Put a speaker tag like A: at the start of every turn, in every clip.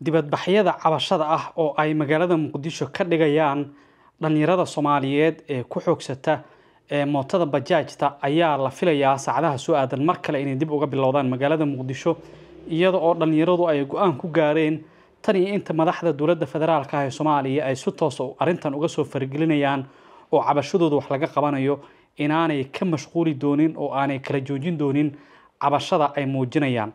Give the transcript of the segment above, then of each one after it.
A: dibadbaxyada cabashada ah oo ay magaalada muqdisho ka dhigayaan dhalinyarada soomaaliyeed ee ku xoogsata ee mootada bajaajta ayaa la filayaa saacadaha soo aadan mar kale inay dib uga bilowdaan magaalada muqdisho iyada oo dhalinyaradu ay go-aan ku gaareen tan iyo inta madaxda dowladda federaalka ah ee soomaaliya ay si toosa ah arrintan uga soo fargelinayaan oo cabashadooda wax laga qabanayo inaanay ka mashquuli doonin oo aanay kala joojin doonin cabashada ay muujinayaan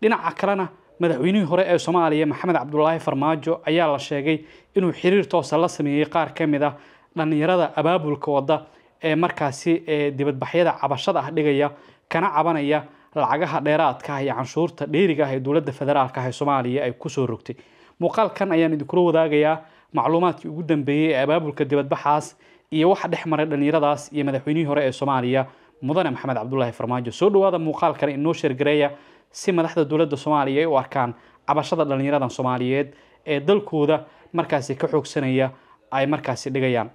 A: dhinaca kalena madaxweynihii hore ee soomaaliya maxamed cabdulaahi farmaajo ayaa la sheegay inuu xiriir toosa ah la sameeyey qaar ka mid a ah dhallinyarada abaabulka wadda ee markaasi ee dibadbaxyada cabashada ah dhigaya kana cabanaya lacagaha dheeraadka ah iyo canshuurta dheeriga ah ee dowladda federaalka ah ee soomaaliya ay kusoo rogtay muuqaalkan ayaan idinkula wadaagayaa macluumaadkii ugu dambeeyey ee abaabulka dibadbaxaas iyo waxa dhex maray dhallinyaradaas iyo madaxweynihii hore ee soomaaliya mudane maxamed cabdulaahi farmaajo soo dhowaada muuqaalkan inoo sheergareeya si madaxda dowladda soomaaliya ay u arkaan cabashada dhallinyarada soomaaliyeed ee dalkooda markaasi ka xoogsanaya ay markaasi dhigayaan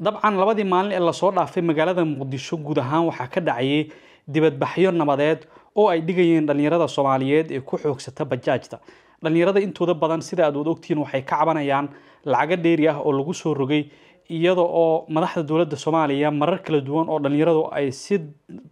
A: dabcan labadii maalin ee lasoo dhaafay magaalada muqdisho guud ahaan waxaa ka dhacayay dibadbaxyo nabadeed oo ay dhigayeen dhallinyarada soomaaliyeed ee ku xoogsata bajaajta dhallinyarada intooda badan sida aad wad ogtihiin waxay ka cabanayaan lacago dheeri ah oo lagu soo rogay iyada oo madaxda dowladda soomaaliya marar kala duwan oo dhallinyaradu ay si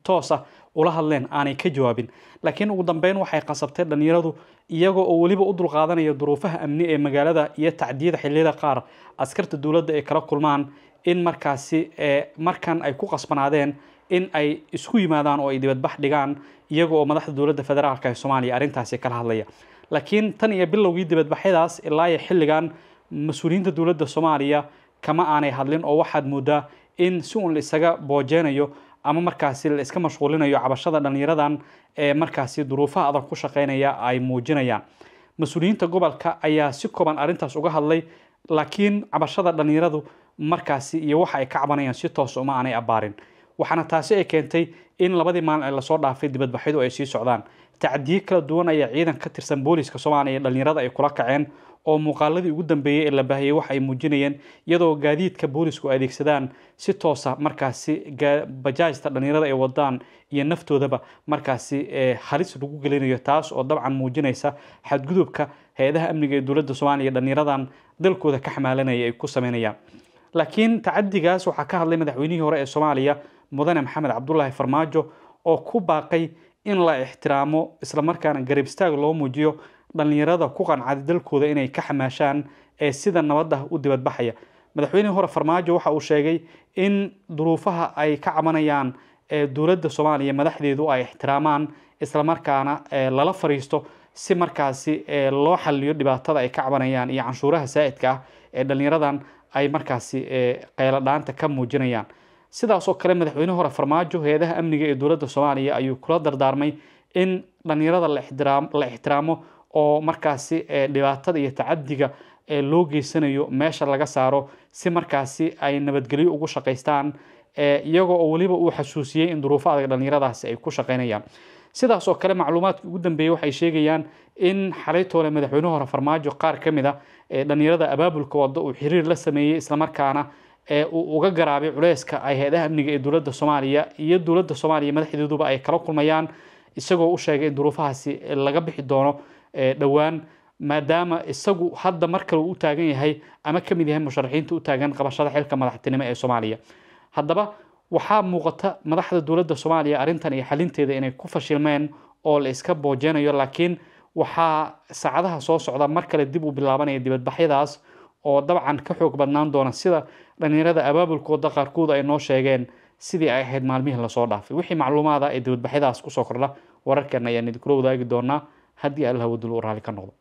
A: toos ah ula hadleen aanay ka jawaabin laakiin ugu dambeyn waxay qasabtay dhallinyaradu iyagoo oo weliba u dulqaadanaya duruufaha amni ee magaalada iyo tacdiyada xilliyada qaar askarta dowladda ay kala kulmaan in markaasi markan ay ku qasbanaadeen in ay isku yimaadaan oo ay dibadbax dhigaan iyaga oo madaxda dowladda federaalk ee soomaaliya arrintaasi kala hadlaya laakiin tan iyo bilowgii dibadbaxyadaas ilaa iyo xilligan mas-uuliyiinta dowladda soomaaliya kama aanay hadlin oo waxaad moodaa in si uun la isaga boojeynayo ama markaasi la iska mashquulinayo cabashada dhallinyaradan ee markaasi duruufaha adag ku shaqeynaya ay muujinayaan mas-uuliyiinta gobolka ayaa si koban arrintaas uga hadlay laakiin cabashada dhallinyaradu markaasi iyo waxa ay ka cabanayaan si toos ah uma aanay abbaarin waxaana taasi ay keentay in labadii maalin ee lasoo dhaafay dibadbaxyadu ay sii socdaan tacdiye kala duwan ayaa ciidan ka tirsan booliiska soomaaliya ee dhallinyarada ay kula kaceen oo muuqaaladii ugu dambeeyey ee la baahiyey waxa ay muujinayeen iyadoo gaadiidka boolisku adeegsadaan si toosa ah markaasi bajaajta dhalinyarada ay wadaan iyo naftoodaba markaasi halis lagu gelinayo taas oo dabcan muujinaysa xadgudubka hay-adaha amniga ee dowladda soomaaliya dhalinyaradan dalkooda ka xamaalanaya ay ku sameynayaan laakiin tacadigaas waxaa ka hadlay madaxweynihii hore ee soomaaliya mudane maxamed cabdulaahi farmaajo oo ku baaqay in la ixtiraamo islamarkaana garab loo muujiyo dhalinyarada ku qancaday dalkooda inay ka xamaashaan ee sida nabada u dibadbaxaya madaxweynihii hore farmaajo waxa uu sheegay in duruufaha ay ka cabanayaan dowladda soomaaliya madaxdeedu ay ixtiraamaan islamarkaana lala fariisto si markaasi loo xaliyo dhibaatada ay ka cabanayaan iyo canshuuraha saa'idka ah ee dhalinyaradan ay markaasi qayladhaanta ka muujinayaan sidaas oo kale madaxweyne hore farmaajo hay-adaha amniga ee dowladda soomaaliya ayuu kula dardaarmay in dhalinyarada la ixtiraamo oo markaasi eh, dhibaatada iyo tacadiga eh, loo geysanayo meesha laga saaro si markaasi ay nabadgelyo ugu shaqaystaan eh, iyagoo oo weliba uu xasuusiyey in duruufo adag dhallinyaradaasi ay ku shaqaynayaan sidaas oo kale macluumaadka ugu dambeeyey waxay sheegayaan in xalaytoole madaxweyne hore farmaajo qaar ka mid a ah, dhallinyarada abaabulka wada uu xiriir la sameeyey islamarkaana uu uga garaabay culeyska ay hay-adaha amniga ee dowladda soomaaliya iyo dowladda soomaaliya madaxdeeduba ay kala kulmayaan isagoo u sheegay in duruufahaasi laga bixi doono dhowaan maadaama isagu hadda mar kale uu taagan yahay ama kamid yahay musharaxiinta u taagan qabashada xilka madaxtinimo ee soomaaliya haddaba waxaa muuqata madaxda dowladda soomaaliya arrintan iyo xalinteeda inay ku fashilmeen oo la iska boojeynayo laakiin waxaa saacadaha soo socda mar kale dib u bilaabanaya dibadbaxyadaas oo dabcan ka xoog badnaan doona sida dhallinyarada abaabulkooda qaarkood ay noo sheegeen sidii ay ahayd maalmihii lasoo dhaafay wixii macluumaada ee dibadbaxyadaas kusoo kordha wararkeena ayaan idinkulo wadaagi doonaa haddii allaha wadul u raali ka noqdo